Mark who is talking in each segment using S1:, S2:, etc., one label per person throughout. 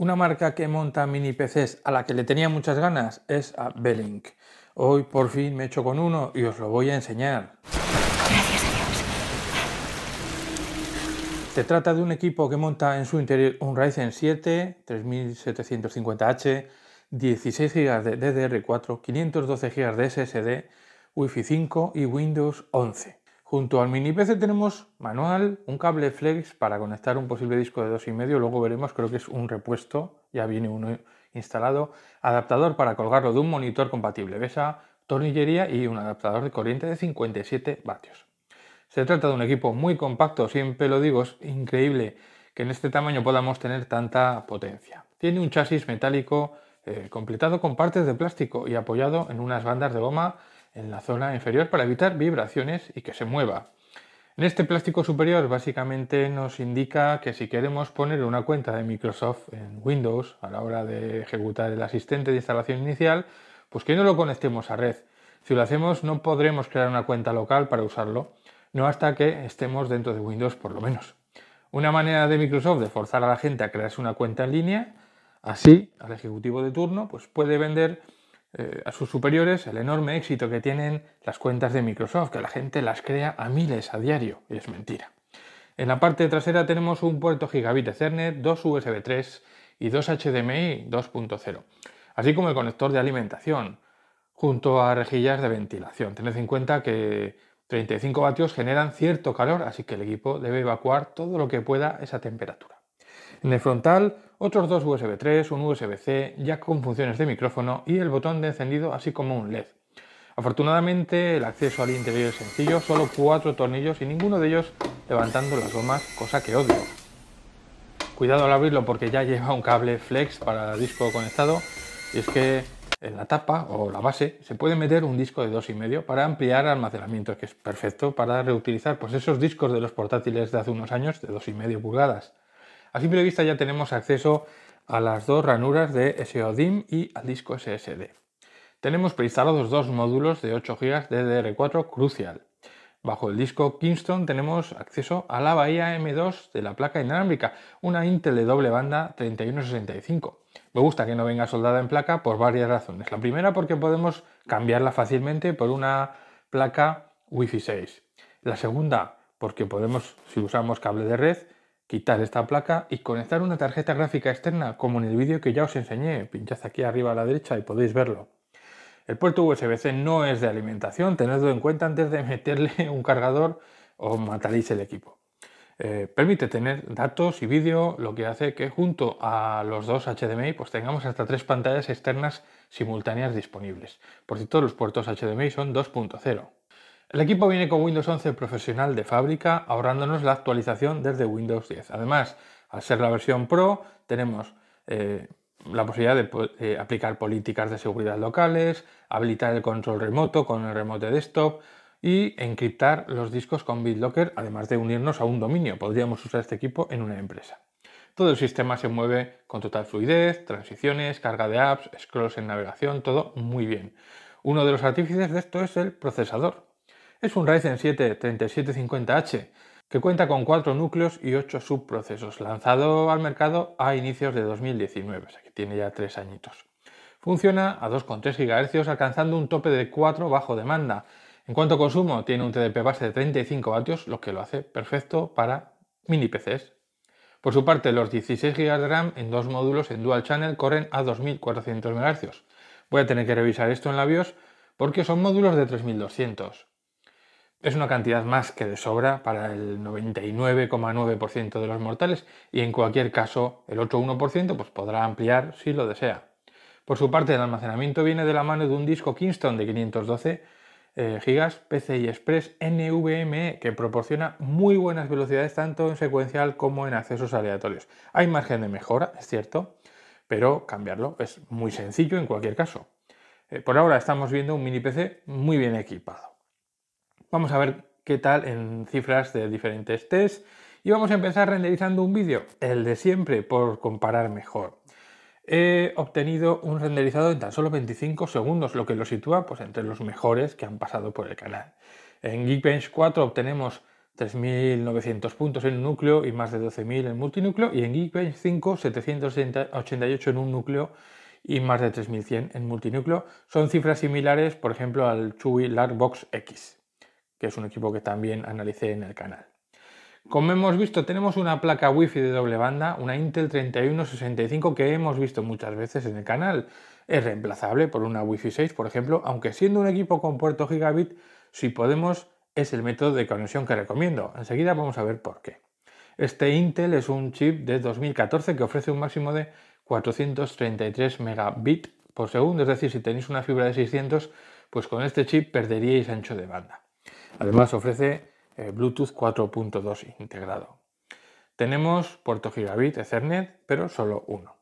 S1: Una marca que monta mini PCs a la que le tenía muchas ganas es a Belink. Hoy por fin me echo con uno y os lo voy a enseñar. Se trata de un equipo que monta en su interior un Ryzen 7 3750H, 16 GB de DDR4, 512 GB de SSD, Wi-Fi 5 y Windows 11. Junto al mini PC tenemos manual, un cable flex para conectar un posible disco de 2,5, luego veremos, creo que es un repuesto, ya viene uno instalado, adaptador para colgarlo de un monitor compatible VESA, tornillería y un adaptador de corriente de 57 vatios. Se trata de un equipo muy compacto, siempre lo digo, es increíble que en este tamaño podamos tener tanta potencia. Tiene un chasis metálico eh, completado con partes de plástico y apoyado en unas bandas de goma en la zona inferior para evitar vibraciones y que se mueva. En este plástico superior básicamente nos indica que si queremos poner una cuenta de Microsoft en Windows a la hora de ejecutar el asistente de instalación inicial, pues que no lo conectemos a red. Si lo hacemos no podremos crear una cuenta local para usarlo, no hasta que estemos dentro de Windows por lo menos. Una manera de Microsoft de forzar a la gente a crearse una cuenta en línea, así al ejecutivo de turno pues puede vender eh, a sus superiores el enorme éxito que tienen las cuentas de Microsoft, que la gente las crea a miles a diario, y es mentira. En la parte trasera tenemos un puerto gigabit Ethernet, dos USB 3 y dos HDMI 2.0, así como el conector de alimentación, junto a rejillas de ventilación. Tened en cuenta que 35 vatios generan cierto calor, así que el equipo debe evacuar todo lo que pueda esa temperatura. En el frontal otros dos USB 3, un USB-C, ya con funciones de micrófono y el botón de encendido así como un LED. Afortunadamente el acceso al interior es sencillo, solo cuatro tornillos y ninguno de ellos levantando las gomas, cosa que odio. Cuidado al abrirlo porque ya lleva un cable flex para disco conectado y es que en la tapa o la base se puede meter un disco de 2,5 para ampliar almacenamiento, que es perfecto para reutilizar pues, esos discos de los portátiles de hace unos años de 2,5 pulgadas. A simple vista ya tenemos acceso a las dos ranuras de SODIM y al disco SSD. Tenemos preinstalados dos módulos de 8 GB DDR4 Crucial. Bajo el disco Kingston tenemos acceso a la bahía M2 de la placa inalámbrica, una Intel de doble banda 3165. Me gusta que no venga soldada en placa por varias razones. La primera porque podemos cambiarla fácilmente por una placa Wi-Fi 6. La segunda porque podemos, si usamos cable de red, quitar esta placa y conectar una tarjeta gráfica externa como en el vídeo que ya os enseñé. Pinchad aquí arriba a la derecha y podéis verlo. El puerto USB-C no es de alimentación, tenedlo en cuenta antes de meterle un cargador o mataréis el equipo. Eh, permite tener datos y vídeo, lo que hace que junto a los dos HDMI pues tengamos hasta tres pantallas externas simultáneas disponibles. Por todos los puertos HDMI son 2.0. El equipo viene con Windows 11 profesional de fábrica, ahorrándonos la actualización desde Windows 10. Además, al ser la versión Pro, tenemos eh, la posibilidad de eh, aplicar políticas de seguridad locales, habilitar el control remoto con el remote desktop y encriptar los discos con BitLocker, además de unirnos a un dominio. Podríamos usar este equipo en una empresa. Todo el sistema se mueve con total fluidez, transiciones, carga de apps, scrolls en navegación, todo muy bien. Uno de los artífices de esto es el procesador es un Ryzen 7 3750H que cuenta con 4 núcleos y 8 subprocesos, lanzado al mercado a inicios de 2019, o sea que tiene ya 3 añitos. Funciona a 2,3 GHz alcanzando un tope de 4 bajo demanda. En cuanto a consumo, tiene un TDP base de 35 vatios, lo que lo hace perfecto para mini PCs. Por su parte, los 16 GB de RAM en dos módulos en dual channel corren a 2400 MHz. Voy a tener que revisar esto en la BIOS porque son módulos de 3200. Es una cantidad más que de sobra para el 99,9% de los mortales y en cualquier caso el otro 1% pues podrá ampliar si lo desea. Por su parte el almacenamiento viene de la mano de un disco Kingston de 512 GB PCI Express NVMe que proporciona muy buenas velocidades tanto en secuencial como en accesos aleatorios. Hay margen de mejora, es cierto, pero cambiarlo es muy sencillo en cualquier caso. Eh, por ahora estamos viendo un mini PC muy bien equipado. Vamos a ver qué tal en cifras de diferentes tests y vamos a empezar renderizando un vídeo, el de siempre, por comparar mejor. He obtenido un renderizado en tan solo 25 segundos, lo que lo sitúa pues, entre los mejores que han pasado por el canal. En Geekbench 4 obtenemos 3.900 puntos en un núcleo y más de 12.000 en multinúcleo, y en Geekbench 5 788 en un núcleo y más de 3.100 en multinúcleo. Son cifras similares, por ejemplo, al Chewy Box X que es un equipo que también analicé en el canal. Como hemos visto, tenemos una placa Wi-Fi de doble banda, una Intel 3165 que hemos visto muchas veces en el canal. Es reemplazable por una Wi-Fi 6, por ejemplo, aunque siendo un equipo con puerto gigabit, si podemos, es el método de conexión que recomiendo. Enseguida vamos a ver por qué. Este Intel es un chip de 2014 que ofrece un máximo de 433 megabit por segundo, es decir, si tenéis una fibra de 600, pues con este chip perderíais ancho de banda. Además ofrece eh, Bluetooth 4.2 integrado. Tenemos puerto gigabit Ethernet, pero solo uno.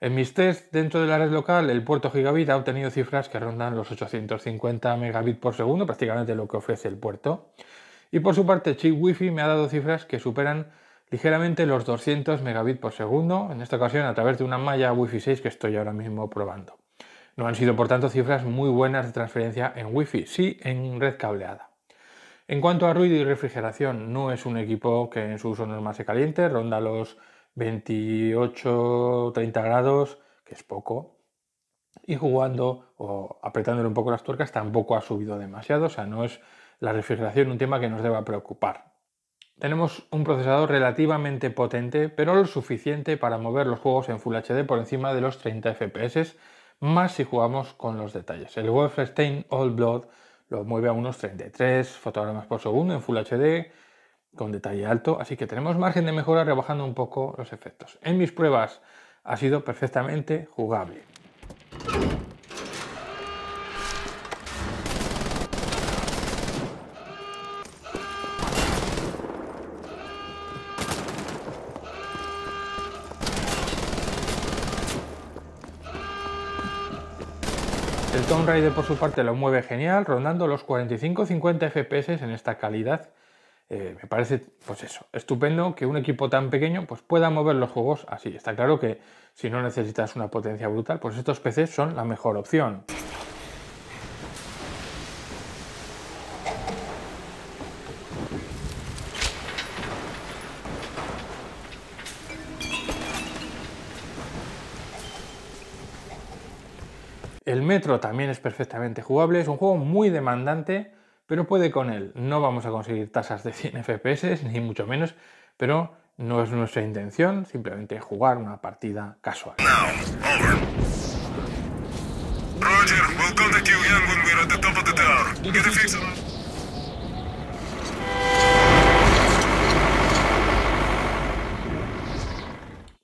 S1: En mis test dentro de la red local, el puerto gigabit ha obtenido cifras que rondan los 850 megabits por segundo, prácticamente lo que ofrece el puerto. Y por su parte, Chip wi me ha dado cifras que superan ligeramente los 200 megabits por segundo, en esta ocasión a través de una malla Wi-Fi 6 que estoy ahora mismo probando. No han sido, por tanto, cifras muy buenas de transferencia en Wi-Fi, sí en red cableada. En cuanto a ruido y refrigeración, no es un equipo que en su uso no más se caliente, ronda los 28-30 grados, que es poco, y jugando o apretándole un poco las tuercas tampoco ha subido demasiado, o sea, no es la refrigeración un tema que nos deba preocupar. Tenemos un procesador relativamente potente, pero lo suficiente para mover los juegos en Full HD por encima de los 30 FPS, más si jugamos con los detalles. El Wolfenstein Old Blood lo mueve a unos 33 fotogramas por segundo en Full HD con detalle alto, así que tenemos margen de mejora rebajando un poco los efectos. En mis pruebas ha sido perfectamente jugable. El Tomb Raider por su parte lo mueve genial, rondando los 45-50 FPS en esta calidad. Eh, me parece, pues eso, estupendo que un equipo tan pequeño pues pueda mover los juegos así. Está claro que si no necesitas una potencia brutal, pues estos PCs son la mejor opción. El Metro también es perfectamente jugable, es un juego muy demandante, pero puede con él. No vamos a conseguir tasas de 100 FPS, ni mucho menos, pero no es nuestra intención, simplemente jugar una partida casual.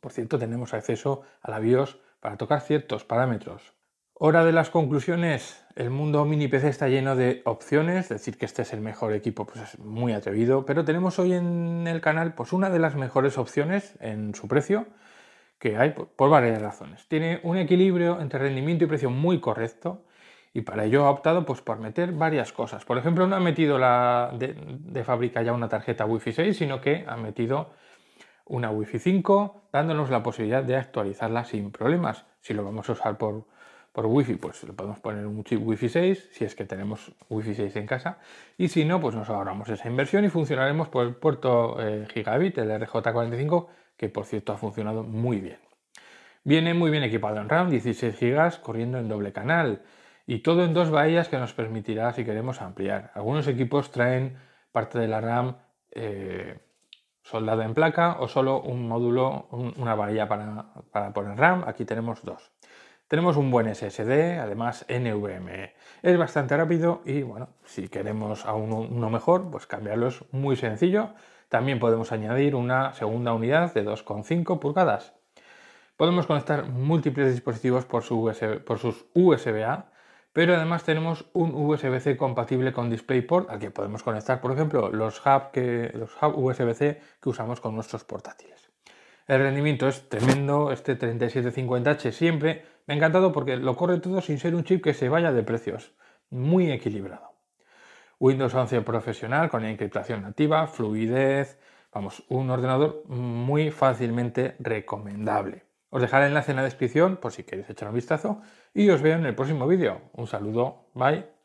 S1: Por cierto, tenemos acceso a la BIOS para tocar ciertos parámetros, Hora de las conclusiones. El mundo mini PC está lleno de opciones, decir que este es el mejor equipo pues es muy atrevido, pero tenemos hoy en el canal pues una de las mejores opciones en su precio que hay por varias razones. Tiene un equilibrio entre rendimiento y precio muy correcto y para ello ha optado pues por meter varias cosas. Por ejemplo, no ha metido la de, de fábrica ya una tarjeta Wi-Fi 6, sino que ha metido una Wi-Fi 5, dándonos la posibilidad de actualizarla sin problemas, si lo vamos a usar por por wifi pues le podemos poner un chip wi 6, si es que tenemos wifi 6 en casa, y si no, pues nos ahorramos esa inversión y funcionaremos por el puerto eh, gigabit, el RJ45, que por cierto ha funcionado muy bien. Viene muy bien equipado en RAM, 16 GB, corriendo en doble canal, y todo en dos bahías que nos permitirá si queremos ampliar. Algunos equipos traen parte de la RAM eh, soldada en placa o solo un módulo, una bahía para, para poner RAM, aquí tenemos dos. Tenemos un buen SSD, además NVMe. Es bastante rápido y bueno, si queremos a uno, mejor, pues cambiarlo es muy sencillo. También podemos añadir una segunda unidad de 2,5 pulgadas. Podemos conectar múltiples dispositivos por, por sus USB-A, pero además tenemos un USB-C compatible con DisplayPort al que podemos conectar, por ejemplo, los hub, que, los hub USB-C que usamos con nuestros portátiles. El rendimiento es tremendo, este 3750H siempre encantado porque lo corre todo sin ser un chip que se vaya de precios. Muy equilibrado. Windows 11 profesional con encriptación nativa, fluidez, vamos, un ordenador muy fácilmente recomendable. Os dejaré el enlace en la descripción por si queréis echar un vistazo y os veo en el próximo vídeo. Un saludo, bye.